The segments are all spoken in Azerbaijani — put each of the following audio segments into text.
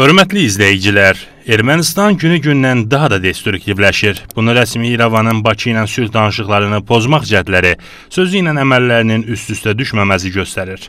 Hörmətli izləyicilər, Ermənistan günü-gündən daha da destruktivləşir. Bunu rəsmi İrəvanın Bakı ilə sülh danışıqlarını pozmaq cəhdləri, sözü ilə əməllərinin üst-üstə düşməməzi göstərir.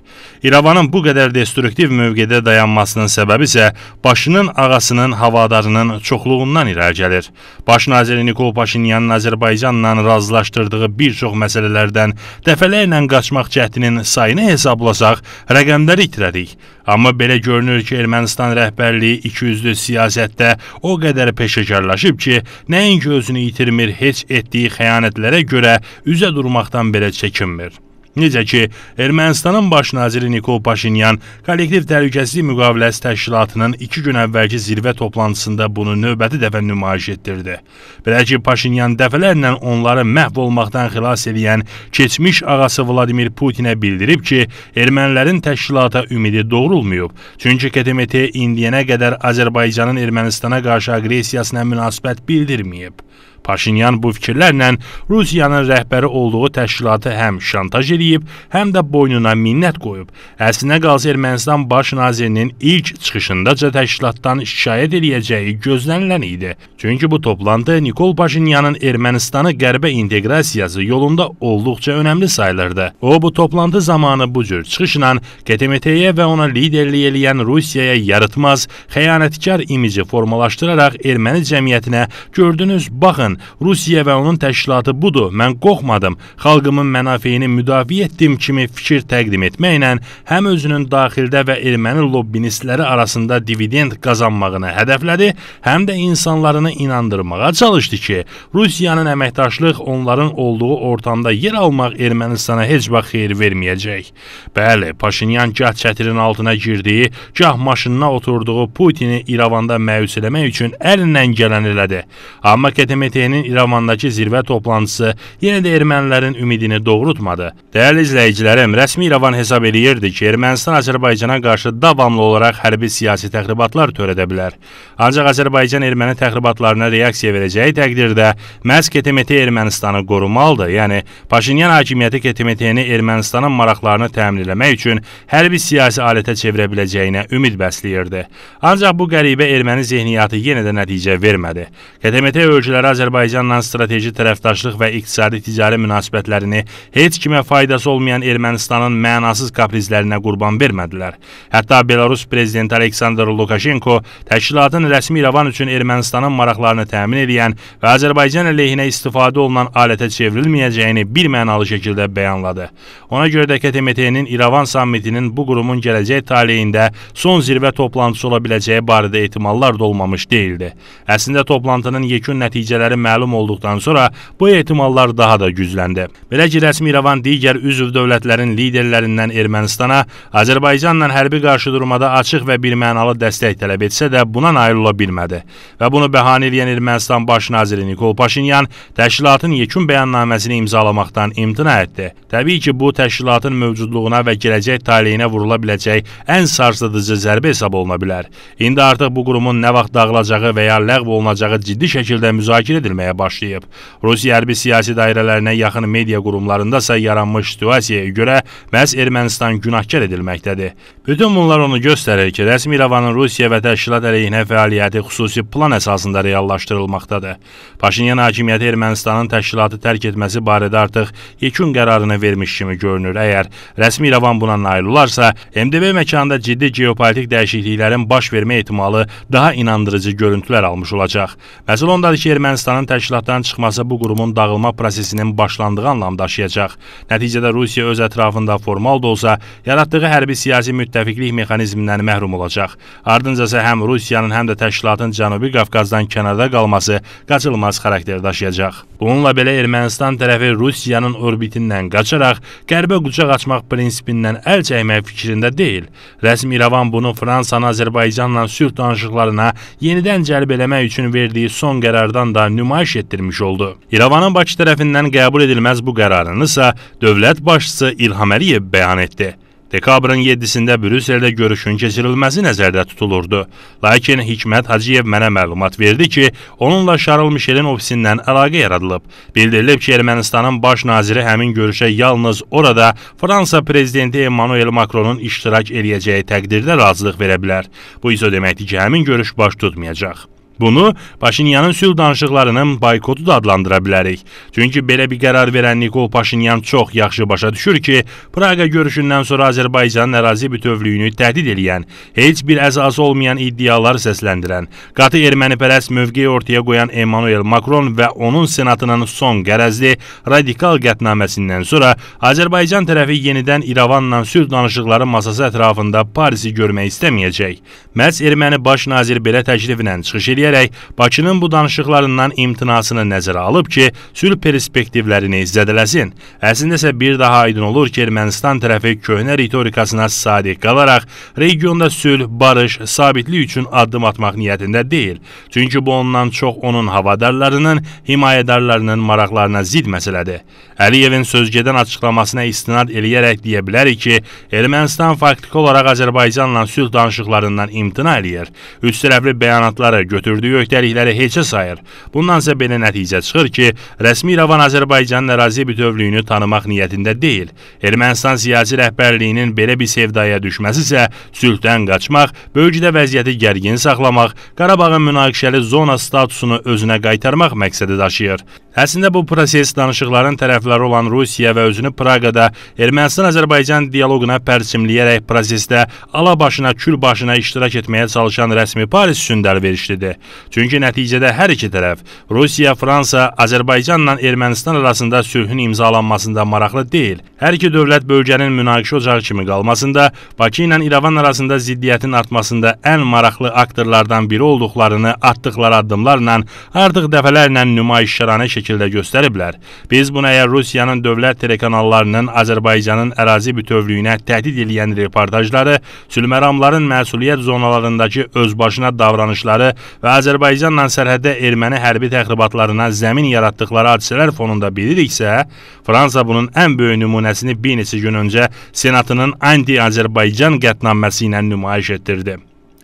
İrəvanın bu qədər destruktiv mövqedə dayanmasının səbəbi isə başının ağasının havadarının çoxluğundan irəli gəlir. Baş naziri Nikol Paşinyanın Azərbaycanla razılaşdırdığı bir çox məsələlərdən dəfələrlə qaçmaq cəhdinin sayını hesablasaq, rəqəmləri itirərik. Amma belə görünür ki, Ermənistan rəhbərliyi ikiyüzlü siyasətdə işlərində o qədər peşəkarlaşıb ki, nəinki özünü itirmir, heç etdiyi xəyanətlərə görə üzə durmaqdan belə çəkinmir. Necə ki, Ermənistanın baş naziri Nikol Paşinyan kollektiv təhlükəsizlik müqaviləsi təşkilatının 2 gün əvvəlki zirvə toplantısında bunu növbəti dəfə nümayiş etdirdi. Belə ki, Paşinyan dəfələrlə onları məhv olmaqdan xilas edən keçmiş ağası Vladimir Putinə bildirib ki, ermənilərin təşkilata ümidi doğrulmayıb. Çünki KTMT indiyənə qədər Azərbaycanın Ermənistana qarşı aqressiyasına münasibət bildirməyib. Paşinyan bu fikirlərlə Rusiyanın rəhbəri olduğu təşkilatı həm şantaj eləyib, həm də boynuna minnət qoyub. Əslinə qalsa Ermənistan baş nazirinin ilk çıxışındaca təşkilatdan şikayət eləyəcəyi gözlənilən idi. Çünki bu toplantı Nikol Paşinyanın Ermənistanı qərbə inteqrasiyası yolunda olduqca önəmli sayılırdı. O bu toplantı zamanı bu cür çıxışla KTMT-yə və ona liderlik eləyən Rusiyaya yaratmaz, xəyanətkar imici formalaşdıraraq erməni cəmiyyətinə gördünüz, baxın Əlbəttən, Rusiya və onun təşkilatı budur. Mən qorxmadım. Xalqımın mənafeyini müdafiə etdiyim kimi fikir təqdim etməklə həm özünün daxildə və erməni lobbinistləri arasında dividend qazanmağını hədəflədi, həm də insanlarını inandırmağa çalışdı ki, Rusiyanın əməkdaşlıq onların olduğu ortamda yer almaq Ermənistana heç vaxt xeyir verməyəcək. Bəli, Paşinyan gah çətirin altına girdiyi, gah maşınına oturduğu Putini İrəvanda məyus eləmək üçün əlindən gələn elədi. Amma KTMT BMT-nin İrəvandakı zirvə toplantısı yenə də ermənilərin ümidini doğrultmadı. Dəyərli izləyicilərim, rəsmi İrəvan hesab eləyirdi ki, Ermənistan Azərbaycana qarşı davamlı olaraq hərbi siyasi təxribatlar törədə bilər. Ancaq Azərbaycan erməni təxribatlarına reaksiya verəcəyi təqdirdə məhz KTMT Ermənistanı qorumalıdır. Yəni Paşinyan hakimiyyəti KTMT-ni Ermənistanın maraqlarını təmin etmək üçün hərbi siyasi alətə çevirə biləcəyinə ümid bəsləyirdi. Ancaq bu qəribə erməni zehniyyatı yenə də nəticə vermədi. KTMT ölkələri Azərbaycan Azərbaycanla strateji tərəfdaşlıq və iqtisadi-ticari münasibətlərini heç kimə faydası olmayan Ermənistanın mənasız kaprizlərinə qurban vermədilər. Hətta Belarus prezidenti Aleksandr Lukashenko təşkilatın rəsmi İrəvan üçün Ermənistanın maraqlarını təmin edən və Azərbaycan əleyhinə istifadə olunan alətə çevrilməyəcəyini bir mənalı şəkildə bəyanladı. Ona görə də KTMT-nin İrəvan sammitinin bu qurumun gələcək taleyində son zirvə toplantısı ola biləcəyi barədə ehtimallar da olmamış deyildi. Əslində toplantının yekun nəticələri məlum olduqdan sonra bu ehtimallar daha da gücləndi. Belə ki, rəsmi İrəvan digər üzv dövlətlərin liderlərindən Ermənistana Azərbaycanla hərbi qarşıdurmada açıq və birmənalı dəstək tələb etsə də buna nail ola bilmədi və bunu bəhanə edən Ermənistan baş naziri Nikol Paşinyan təşkilatın yekun bəyannaməsini imzalamaqdan imtina etdi. Təbii ki, bu təşkilatın mövcudluğuna və gələcək taleyinə vurula biləcək ən sarsıdıcı zərbə hesab oluna bilər. İndi artıq bu qurumun nə vaxt dağılacağı və ya ləğv olunacağı ciddi şəkildə müzakirə edilir edilməyə başlayıb. Rusiya hərbi siyasi dairələrinə yaxın media qurumlarında isə yaranmış situasiyaya görə məhz Ermənistan günahkar edilməkdədir. Bütün bunlar onu göstərir ki, rəsmi İrəvanın Rusiya və təşkilat əleyhinə fəaliyyəti xüsusi plan əsasında reallaşdırılmaqdadır. Paşinyan hakimiyyəti Ermənistanın təşkilatı tərk etməsi barədə artıq yekun qərarını vermiş kimi görünür. Əgər rəsmi İrəvan buna nail olarsa, MDB məkanında ciddi geopolitik dəyişikliklərin baş vermə ehtimalı daha inandırıcı görüntülər almış olacaq. Məsəl ondadır ki, Ermənistanın Ermənistanın təşkilatdan çıxması bu qurumun dağılma prosesinin başlandığı anlam daşıyacaq. Nəticədə Rusiya öz ətrafında formal da olsa, yaratdığı hərbi siyasi müttəfiqlik mexanizmindən məhrum olacaq. Ardınca isə həm Rusiyanın, həm də təşkilatın Cənubi Qafqazdan kənarda qalması qaçılmaz xarakter daşıyacaq. Bununla belə Ermənistan tərəfi Rusiyanın orbitindən qaçaraq qərbə qucaq açmaq prinsipindən əl çəkmək fikrində deyil. Rəsmi İrəvan bunu Fransanın Azərbaycanla sülh danışıqlarına yenidən cəlb eləmək üçün verdiyi son qərardan da nümayiş nümayiş etdirmiş oldu. İrəvanın Bakı tərəfindən qəbul edilməz bu qərarını isə dövlət başçısı İlham Əliyev bəyan etdi. Dekabrın 7-də Brüsseldə görüşün keçirilməsi nəzərdə tutulurdu. Lakin Hikmət Hacıyev mənə məlumat verdi ki, onunla Şarl Mişelin ofisindən əlaqə yaradılıb. Bildirilib ki, Ermənistanın baş naziri həmin görüşə yalnız orada Fransa prezidenti Emmanuel Macronun iştirak edəcəyi təqdirdə razılıq verə bilər. Bu isə o deməkdir ki, həmin görüş baş tutmayacaq. Bunu Paşinyanın sülh danışıqlarının baykotu da adlandıra bilərik. Çünki belə bir qərar verən Nikol Paşinyan çox yaxşı başa düşür ki, Praqa görüşündən sonra Azərbaycanın ərazi bütövlüyünü təhdid edən, heç bir əsası olmayan iddialar səsləndirən, qatı ermənipərəst mövqeyi ortaya qoyan Emmanuel Macron və onun senatının son qərəzli radikal qətnaməsindən sonra Azərbaycan tərəfi yenidən İrəvanla sülh danışıqları masası ətrafında Parisi görmək istəməyəcək. Məhz erməni baş nazir belə təkliflə çıxış edir edərək Bakının bu danışıqlarından imtinasını nəzərə alıb ki, sülh perspektivlərini zədələsin. Əslində isə bir daha aydın olur ki, Ermənistan tərəfi köhnə ritorikasına sadiq qalaraq regionda sülh, barış, sabitlik üçün addım atmaq niyyətində deyil. Çünki bu ondan çox onun havadarlarının, himayədarlarının maraqlarına zid məsələdir. Əliyevin sözgedən açıqlamasına istinad eləyərək deyə bilərik ki, Ermənistan faktiki olaraq Azərbaycanla sülh danışıqlarından imtina eləyir. Üç tərəfli bəyanatları götürdü gördüyü öhdəlikləri heçə sayır. Bundansa belə nəticə çıxır ki, rəsmi İrəvan Azərbaycanın ərazi bütövlüyünü tanımaq niyyətində deyil. Ermənistan siyasi rəhbərliyinin belə bir sevdaya düşməsi isə sülhdən qaçmaq, bölgədə vəziyyəti gərgin saxlamaq, Qarabağın münaqişəli zona statusunu özünə qaytarmaq məqsədi daşıyır. Əslində bu proses danışıqların tərəfləri olan Rusiya və özünü Praqada Ermənistan-Azərbaycan dialoquna pərçimləyərək prosesdə alabaşına, külbaşına iştirak etməyə çalışan rəsmi Paris üçün dəlverişlidir. Çünki nəticədə hər iki tərəf, Rusiya, Fransa, Azərbaycanla Ermənistan arasında sülhün imzalanmasında maraqlı deyil. Hər iki dövlət bölgənin münaqişə ocağı kimi qalmasında, Bakı ilə İrəvan arasında ziddiyyətin artmasında ən maraqlı aktorlardan biri olduqlarını atdıqları addımlarla artıq dəfələrlə nümayişkaranə şəkildə şəkildə göstəriblər. Biz bunu əgər Rusiyanın dövlət telekanallarının Azərbaycanın ərazi bütövlüyünə təhdid edən reportajları, sülməramların məsuliyyət zonalarındakı özbaşına davranışları və Azərbaycanla sərhəddə erməni hərbi təxribatlarına zəmin yaratdıqları hadisələr fonunda biliriksə, Fransa bunun ən böyük nümunəsini bir neçə gün öncə Senatının anti-Azərbaycan qətnaməsi ilə nümayiş etdirdi.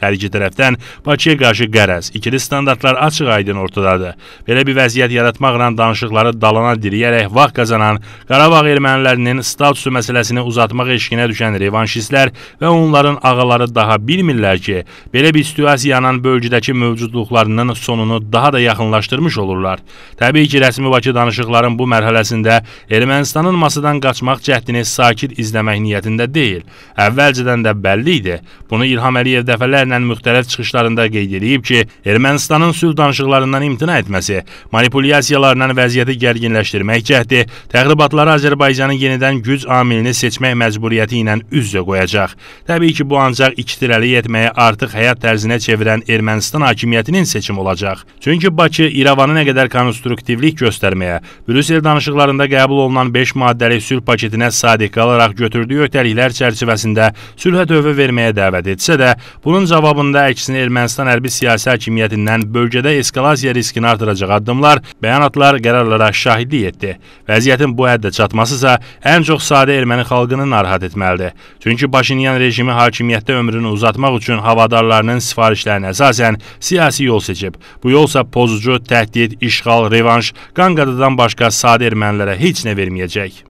Hər iki tərəfdən Bakıya qarşı qərəz, ikili standartlar açıq-aydın ortadadır. Belə bir vəziyyət yaratmaqla danışıqları dalana diriyərək vaxt qazanan Qarabağ ermənilərinin statusu məsələsini uzatmaq eşqinə düşən revanşistlər və onların ağaları daha bilmirlər ki, belə bir situasiyanın bölgədəki mövcudluqlarının sonunu daha da yaxınlaşdırmış olurlar. Təbii ki, rəsmi Bakı danışıqların bu mərhələsində Ermənistanın masadan qaçmaq cəhdini sakit izləmək niyyətində deyil. Əvvəlcədən də bəlli idi. Bunu İlham Əliyev dəfələrlə dəfələrlə müxtəlif çıxışlarında qeyd edib ki, Ermənistanın sülh danışıqlarından imtina etməsi, manipulyasiyalarla vəziyyəti gərginləşdirmək cəhdi təxribatları Azərbaycanı yenidən güc amilini seçmək məcburiyyəti ilə üz-üzə qoyacaq. Təbii ki, bu ancaq iktirəlik etməyi artıq həyat tərzinə çevirən Ermənistan hakimiyyətinin seçimi olacaq. Çünki Bakı İrəvanı nə qədər konstruktivlik göstərməyə, Brüssel danışıqlarında qəbul olunan 5 maddəlik sülh paketinə sadiq qalaraq götürdüyü öhdəliklər çərçivəsində sülhə tövbə verməyə dəvət etsə də, bunun cavabı cavabında əksini Ermənistan hərbi siyasi hakimiyyətindən bölgədə eskalasiya riskini artıracaq addımlar, bəyanatlar, qərarlara şahidlik etdi. Vəziyyətin bu həddə çatmasısa ən çox sadə erməni xalqını narahat etməlidir. Çünki Paşinyan rejimi hakimiyyətdə ömrünü uzatmaq üçün havadarlarının sifarişlərinə əsasən siyasi yol seçib. Bu yolsa pozucu, təhdid, işğal, revanş, qanqadadan başqa sadə ermənilərə heç nə verməyəcək.